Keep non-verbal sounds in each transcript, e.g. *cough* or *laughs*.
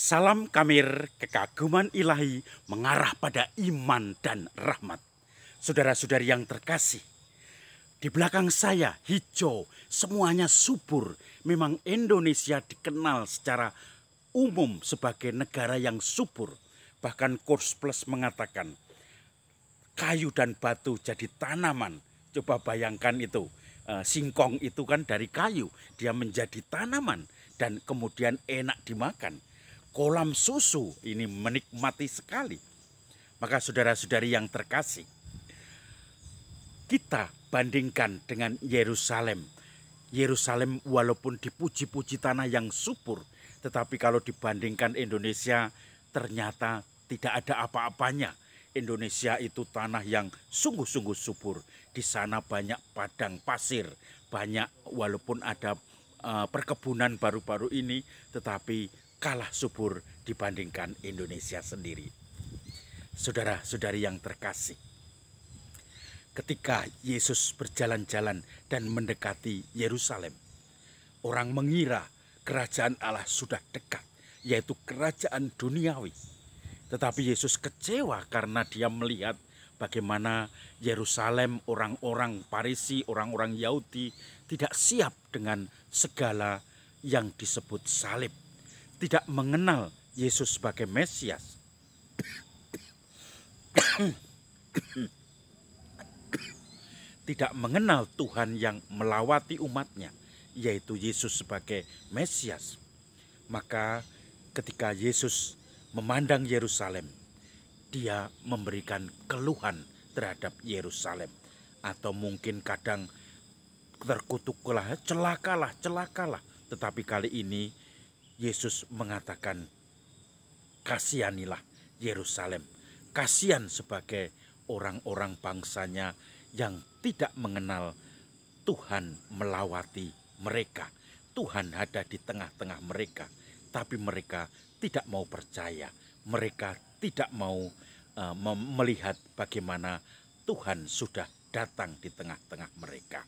Salam kamir kekaguman ilahi mengarah pada iman dan rahmat. Saudara-saudari yang terkasih, di belakang saya hijau, semuanya subur. Memang Indonesia dikenal secara umum sebagai negara yang subur. Bahkan Kurs Plus mengatakan, kayu dan batu jadi tanaman. Coba bayangkan itu, eh, singkong itu kan dari kayu, dia menjadi tanaman dan kemudian enak dimakan kolam susu ini menikmati sekali. Maka saudara-saudari yang terkasih, kita bandingkan dengan Yerusalem. Yerusalem walaupun dipuji-puji tanah yang subur, tetapi kalau dibandingkan Indonesia ternyata tidak ada apa-apanya. Indonesia itu tanah yang sungguh-sungguh subur. Di sana banyak padang pasir, banyak walaupun ada eh, perkebunan baru-baru ini, tetapi kalah subur dibandingkan Indonesia sendiri. Saudara-saudari yang terkasih, ketika Yesus berjalan-jalan dan mendekati Yerusalem, orang mengira kerajaan Allah sudah dekat, yaitu kerajaan duniawi. Tetapi Yesus kecewa karena dia melihat bagaimana Yerusalem, orang-orang Parisi, orang-orang Yahudi tidak siap dengan segala yang disebut salib tidak mengenal Yesus sebagai Mesias. tidak mengenal Tuhan yang melawati umatnya, yaitu Yesus sebagai Mesias. Maka ketika Yesus memandang Yerusalem, dia memberikan keluhan terhadap Yerusalem. Atau mungkin kadang terkutuklah, celakalah, celakalah. Tetapi kali ini Yesus mengatakan, "Kasihanilah Yerusalem, kasihan sebagai orang-orang bangsanya yang tidak mengenal Tuhan melawati mereka. Tuhan ada di tengah-tengah mereka, tapi mereka tidak mau percaya. Mereka tidak mau uh, melihat bagaimana Tuhan sudah datang di tengah-tengah mereka.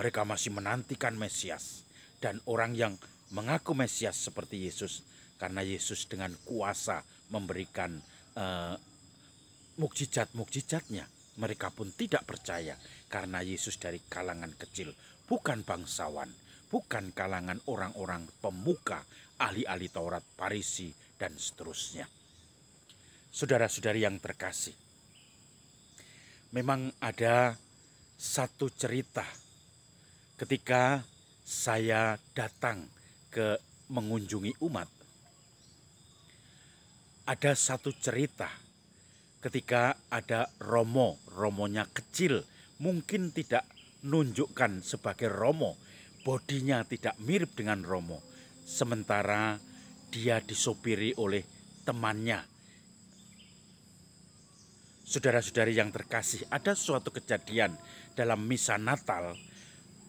Mereka masih menantikan Mesias dan orang yang mengaku Mesias seperti Yesus karena Yesus dengan kuasa memberikan uh, mukjizat-mukjizatnya. Mereka pun tidak percaya karena Yesus dari kalangan kecil, bukan bangsawan, bukan kalangan orang-orang pemuka, ahli-ahli Taurat, Parisi, dan seterusnya. Saudara-saudari yang terkasih, memang ada satu cerita ketika saya datang ke mengunjungi umat, ada satu cerita ketika ada Romo, Romonya kecil, mungkin tidak nunjukkan sebagai Romo, bodinya tidak mirip dengan Romo. Sementara dia disopiri oleh temannya. Saudara-saudari yang terkasih, ada suatu kejadian dalam misa Natal,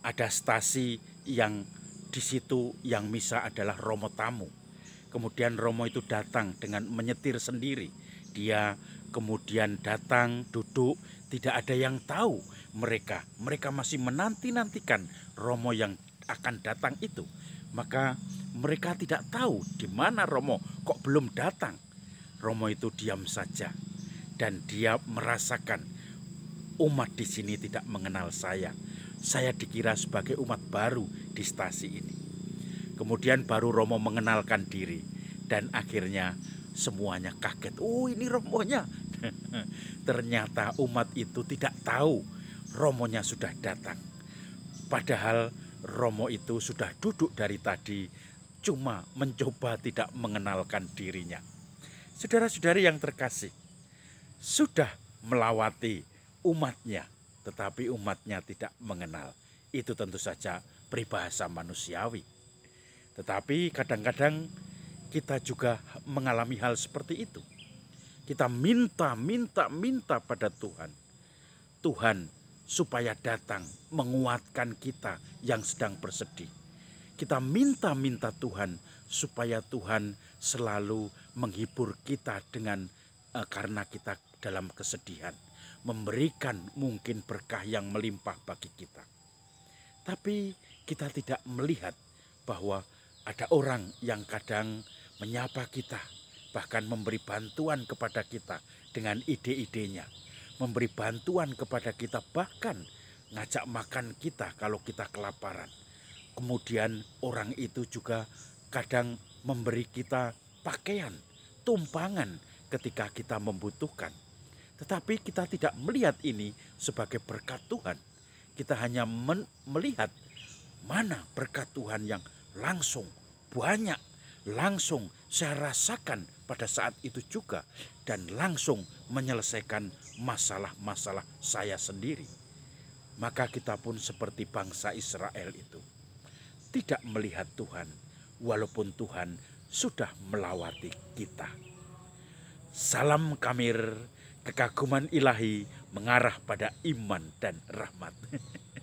ada stasi yang di situ yang misa adalah Romo tamu. Kemudian Romo itu datang dengan menyetir sendiri. Dia kemudian datang duduk tidak ada yang tahu mereka mereka masih menanti-nantikan Romo yang akan datang itu maka mereka tidak tahu di mana Romo kok belum datang Romo itu diam saja dan dia merasakan umat di sini tidak mengenal saya saya dikira sebagai umat baru di stasi ini. Kemudian baru Romo mengenalkan diri dan akhirnya semuanya kaget. Oh ini Romonya. *laughs* Ternyata umat itu tidak tahu Romonya sudah datang. Padahal Romo itu sudah duduk dari tadi cuma mencoba tidak mengenalkan dirinya. Saudara-saudari yang terkasih, sudah melawati umatnya tetapi umatnya tidak mengenal. Itu tentu saja peribahasa manusiawi. Tetapi kadang-kadang kita juga mengalami hal seperti itu. Kita minta, minta, minta pada Tuhan. Tuhan supaya datang menguatkan kita yang sedang bersedih. Kita minta-minta Tuhan supaya Tuhan selalu menghibur kita dengan eh, karena kita dalam kesedihan, memberikan mungkin berkah yang melimpah bagi kita. Tapi kita tidak melihat bahwa ada orang yang kadang menyapa kita, bahkan memberi bantuan kepada kita dengan ide-idenya, memberi bantuan kepada kita, bahkan ngajak makan kita kalau kita kelaparan. Kemudian, orang itu juga kadang memberi kita pakaian, tumpangan ketika kita membutuhkan. Tetapi kita tidak melihat ini sebagai berkat Tuhan. Kita hanya melihat mana berkat Tuhan yang langsung banyak, langsung saya rasakan pada saat itu juga dan langsung menyelesaikan masalah-masalah saya sendiri. Maka kita pun seperti bangsa Israel itu tidak melihat Tuhan walaupun Tuhan sudah melawati kita. Salam Kamir kekaguman ilahi mengarah pada iman dan rahmat. *laughs*